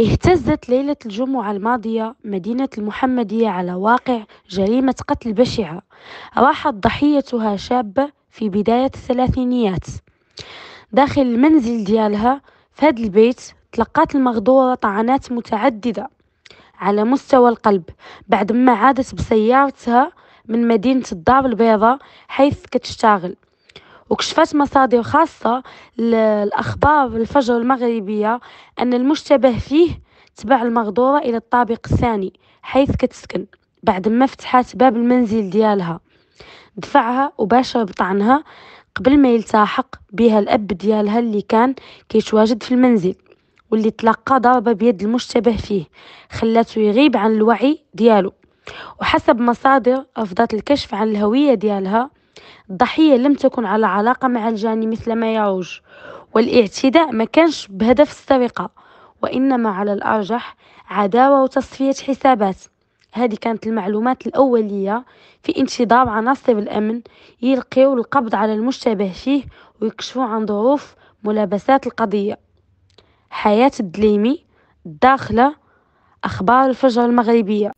اهتزت ليلة الجمعة الماضية مدينة المحمدية على واقع جريمة قتل بشعة راحت ضحيتها شابة في بداية الثلاثينيات داخل المنزل ديالها في هذا البيت تلقات المغدورة طعنات متعددة على مستوى القلب بعد ما عادت بسيارتها من مدينة الدار البيضاء حيث كتشتغل وكشفت مصادر خاصة الأخبار الفجر المغربية أن المشتبه فيه تبع المغدورة إلى الطابق الثاني حيث كتسكن بعد ما فتحت باب المنزل ديالها دفعها وباشر بطعنها قبل ما يلتحق بها الأب ديالها اللي كان كيتواجد في المنزل واللي تلقى ضربة بيد المشتبه فيه خلاته يغيب عن الوعي ديالو وحسب مصادر رفضت الكشف عن الهوية ديالها الضحية لم تكن على علاقة مع الجاني مثل ما يعوج والاعتداء ما كانش بهدف السرقة وإنما على الأرجح عداوة وتصفية حسابات هذه كانت المعلومات الأولية في انتظار عناصر الأمن يلقيو القبض على المشتبه فيه ويكشفوا عن ظروف ملابسات القضية حياة الدليمي الداخلة أخبار الفجر المغربية